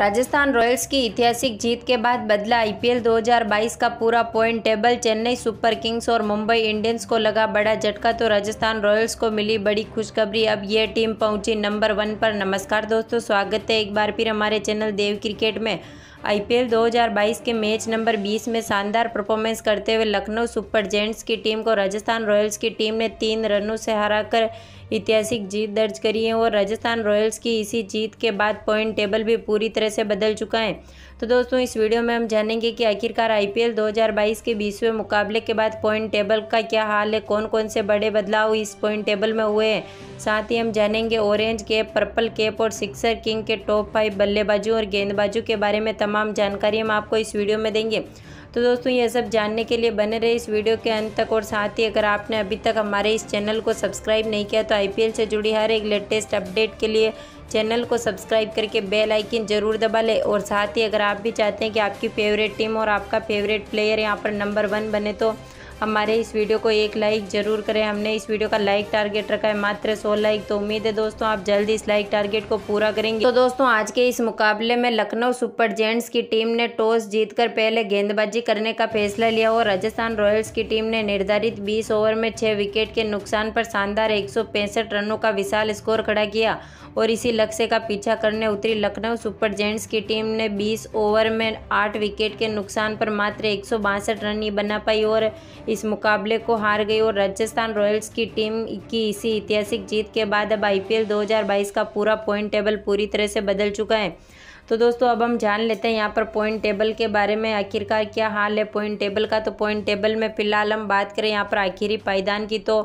Rajasthan Royals की ऐतिहासिक जीत के बाद बदला आईपीएल 2022 का पूरा point table Chennai super kings और मुंबई इंडियंस को लगा बड़ा झटका तो राजस्थान रॉयल्स को मिली बड़ी खुशखबरी अब यह टीम पहुंची नंबर वन पर नमस्कार दोस्तों स्वागत है एक बार फिर हमारे चैनल देव क्रिकेट में आईपीएल 2022 के मैच नंबर 20 में शानदार परफॉर्मेंस करते हुए लखनऊ सुपर जेंट्स की टीम को राजस्थान रॉयल्स की टीम ने तीन रनों से हराकर ऐतिहासिक जीत दर्ज करी है और राजस्थान रॉयल्स की इसी जीत के बाद पॉइंट टेबल भी पूरी तरह से बदल चुका है तो दोस्तों इस वीडियो में हम जानेंगे कि आखिरकार आईपीएल 2022 के बीसवें मुकाबले के बाद पॉइंट टेबल का क्या हाल है कौन कौन से बड़े बदलाव इस पॉइंट टेबल में हुए हैं साथ ही हम जानेंगे ऑरेंज कैप पर्पल कैप और सिक्सर किंग के टॉप फाइव बल्लेबाजों और गेंदबाजों के बारे में तमाम जानकारी हम आपको इस वीडियो में देंगे तो दोस्तों यह सब जानने के लिए बने रहे इस वीडियो के अंत तक और साथ ही अगर आपने अभी तक हमारे इस चैनल को सब्सक्राइब नहीं किया तो आई से जुड़ी हर एक लेटेस्ट अपडेट के लिए चैनल को सब्सक्राइब करके बेल आइकन जरूर दबा लें और साथ ही अगर आप भी चाहते हैं कि आपकी फेवरेट टीम और आपका फेवरेट प्लेयर यहाँ पर नंबर वन बने तो हमारे इस वीडियो को एक लाइक ज़रूर करें हमने इस वीडियो का लाइक टारगेट रखा है मात्र सौ लाइक तो उम्मीद है दोस्तों आप जल्दी इस लाइक टारगेट को पूरा करेंगे तो दोस्तों आज के इस मुकाबले में लखनऊ सुपर जेंट्स की टीम ने टॉस जीतकर पहले गेंदबाजी करने का फैसला लिया और राजस्थान रॉयल्स की टीम ने निर्धारित बीस ओवर में छः विकेट के नुकसान पर शानदार एक रनों का विशाल स्कोर खड़ा किया और इसी लक्ष्य का पीछा करने उतरी लखनऊ सुपर जेंट्स की टीम ने 20 ओवर में 8 विकेट के नुकसान पर मात्र एक रन ही बना पाई और इस मुकाबले को हार गई और राजस्थान रॉयल्स की टीम की इसी ऐतिहासिक जीत के बाद अब आईपीएल 2022 का पूरा पॉइंट टेबल पूरी तरह से बदल चुका है तो दोस्तों अब हम जान लेते हैं यहाँ पर पॉइंट टेबल के बारे में आखिरकार क्या हाल है पॉइंट टेबल का तो पॉइंट टेबल में फिलहाल हम बात करें यहाँ पर आखिरी पायदान की तो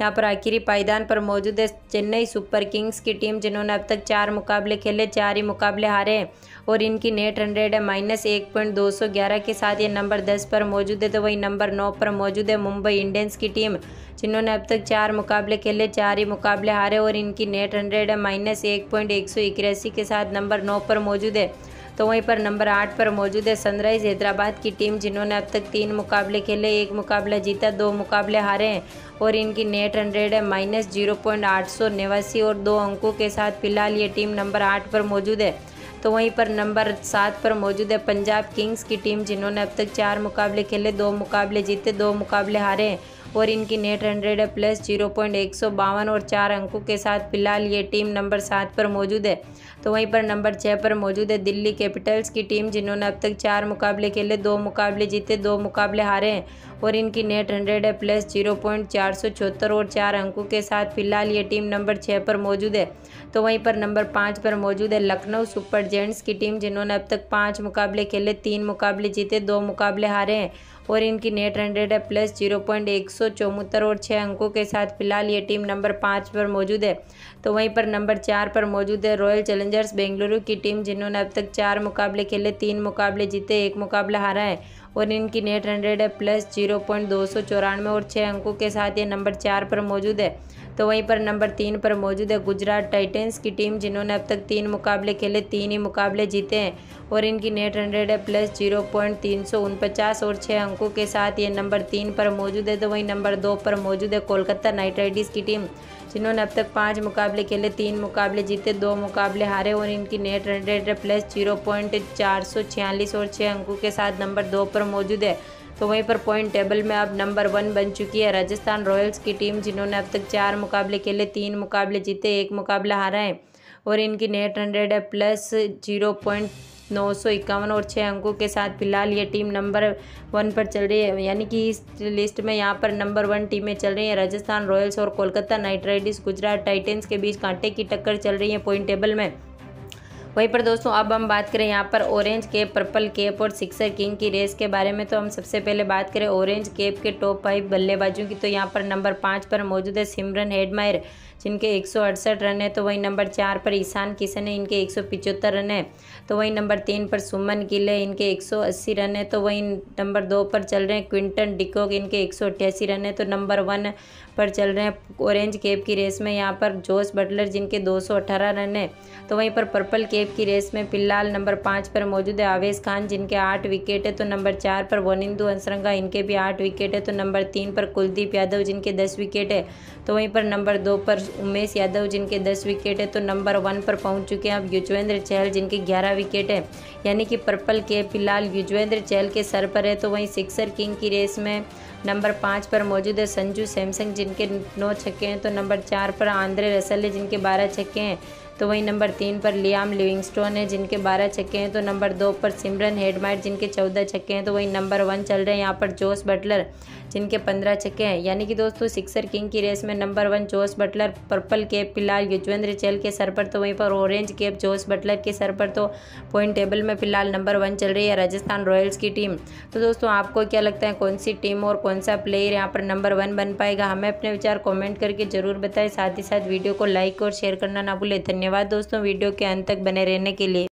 यहाँ पर आखिरी पायदान पर मौजूद है चेन्नई सुपर किंग्स की टीम जिन्होंने अब तक चार मुकाबले खेले चार ही मुकाबले हारे हैं और इनकी नेट हंड्रेड है माइनस एक पॉइंट दो सौ ग्यारह के साथ ये नंबर दस पर मौजूद है तो वही नंबर नौ पर मौजूद है मुंबई इंडियंस की टीम जिन्होंने अब तक चार मुकाबले खेले चार ही मुकाबले हारे और इनकी नेट हंड्रेड है माइनस एक पॉइंट एक सौ इक्यासी के साथ नंबर नौ पर मौजूद मौजूद है तो वहीं पर नंबर आठ पर मौजूद है सनराइज़ हैदराबाद की टीम जिन्होंने अब तक तीन मुकाबले खेले एक मुकाबला जीता दो मुकाबले हारे हैं और इनकी नेट हंड्रेड है माइनस जीरो पॉइंट आठ सौ नवासी और दो अंकों के साथ फिलहाल ये टीम नंबर आठ पर मौजूद है तो वहीं पर नंबर सात पर मौजूद है पंजाब किंग्स की टीम जिन्होंने अब तक चार मुकाबले खेले दो मुकाबले जीते दो मुकाबले हारे हैं और इनकी नेट हंड्रेड है प्लस जीरो पॉइंट एक सौ बावन और चार अंकों के साथ फिलहाल ये टीम नंबर सात पर मौजूद है तो वहीं पर नंबर छः पर मौजूद है दिल्ली कैपिटल्स की टीम जिन्होंने अब तक चार मुकाबले खेले दो मुकाबले जीते दो मुकाबले हारे हैं और इनकी नेट हंड्रेड है प्लस जीरो पॉइंट चार सौ चौहत्तर और चार अंकों के साथ फिलहाल ये टीम नंबर छः पर मौजूद है तो वहीं पर नंबर पाँच पर मौजूद है लखनऊ सुपर जेंट्स की टीम जिन्होंने अब तक पाँच मुकाबले खेले तीन मुकाबले जीते दो मुकाबले हारे हैं और इनकी नेट हंड्रेड है प्लस जीरो पॉइंट एक सौ चौहत्तर और छः अंकों के साथ फिलहाल ये टीम नंबर पाँच पर मौजूद है तो वहीं पर नंबर चार पर मौजूद है रॉयल चैलेंजर्स बेंगलुरु की टीम जिन्होंने अब तक चार मुकाबले खेले तीन मुकाबले जीते एक मुकाबला हारा है और इनकी नेट हंड्रेड है प्लस जीरो पॉइंट दो सौ चौरानवे और छः अंकों के साथ ये नंबर चार पर मौजूद है तो वहीं पर नंबर तीन पर मौजूद है गुजरात टाइटेंस की टीम जिन्होंने अब तक तीन मुकाबले खेले तीन ही मुकाबले जीते हैं और इनकी नेट हंड्रेड है प्लस जीरो पॉइंट तीन सौ उनपचास और छः अंकों के साथ ये नंबर तीन पर मौजूद है तो वहीं नंबर दो पर मौजूद है कोलकाता नाइट राइडर्स की टीम जिन्होंने अब तक पाँच मुकाबले मुकाबले खेले तीन मुकाबले जीते दो मुकाबले हारे और इनकी net run rate plus zero point चार सौ छियालीस और छः अंकों के साथ नंबर दो पर मौजूद है तो वहीं पर पॉइंट टेबल में अब नंबर वन बन चुकी है राजस्थान रॉयल्स की टीम जिन्होंने अब तक चार मुकाबले खेले तीन मुकाबले जीते एक मुकाबला हारा है और इनकी net run rate plus zero point नौ सौ इक्यावन और छः अंकों के साथ फिलहाल ये टीम नंबर वन पर चल रही है यानी कि इस लिस्ट में यहाँ पर नंबर वन टीमें चल रही हैं राजस्थान रॉयल्स और Kolkata knight riders Gujarat titans के बीच कांटे की टक्कर चल रही है पॉइंट टेबल में वहीं पर दोस्तों अब हम बात करें यहाँ पर ऑरेंज केप पर्पल केप और सिक्सर किंग की रेस के बारे में तो हम सबसे पहले बात करें ऑरेंज केप के टॉप फाइव बल्लेबाजों की तो यहाँ पर नंबर पाँच पर मौजूद है सिमरन हेडमायर जिनके एक रन है तो वहीं नंबर चार पर ईशान किशन है इनके एक रन है तो वहीं नंबर तीन पर सुमन गिल है इनके एक रन है तो वहीं नंबर दो पर चल रहे हैं क्विंटन डिकोक इनके एक रन है तो नंबर वन पर चल रहे हैं ऑरेंज केप की रेस में यहाँ पर जोस बटलर जिनके दो रन है तो वहीं पर पर्पल केप सेब की रेस में फिलहाल नंबर पाँच पर मौजूद है आवेश खान जिनके आठ विकेट है तो नंबर चार पर वनिंदु हंसरंगा इनके भी आठ विकेट है तो नंबर तीन पर कुलदीप यादव जिनके दस विकेट है तो वहीं पर नंबर दो पर उमेश यादव जिनके दस विकेट है तो नंबर वन पर पहुंच चुके हैं अब युजवेंद्र चहल जिनके ग्यारह विकेट है यानी कि पर्पल के फिलहाल युजवेंद्र चहल के सर पर है तो वहीं सिक्सर किंग की रेस में नंबर पाँच पर मौजूद है संजू सैमसंग जिनके नौ छक्के हैं तो नंबर चार पर आंद्रे रसल जिनके बारह छक्के हैं तो वहीं नंबर तीन पर लियाम लिविंगस्टोन है जिनके बारह छक्के हैं तो नंबर दो पर सिमरन हेडमाइट जिनके चौदह छक्के हैं तो वहीं नंबर वन चल रहे हैं यहाँ पर जोस बटलर जिनके पंद्रह छक्के हैं यानी कि दोस्तों सिक्सर किंग की रेस में number one Jos Buttler purple cap फिलहाल युजवेंद्र चहल के सर पर तो वहीं पर ऑरेंज केप जोस बटलर के सर पर तो पॉइंट टेबल में फिलहाल नंबर वन चल रही है राजस्थान रॉयल्स की टीम तो दोस्तों आपको क्या लगता है कौन सी टीम और कौन सा प्लेयर यहाँ पर नंबर वन बन पाएगा हमें अपने विचार कॉमेंट करके जरूर बताएं साथ ही साथ वीडियो को लाइक और शेयर करना ना भूलें धन्यवाद धन्यवाद दोस्तों वीडियो के अंत तक बने रहने के लिए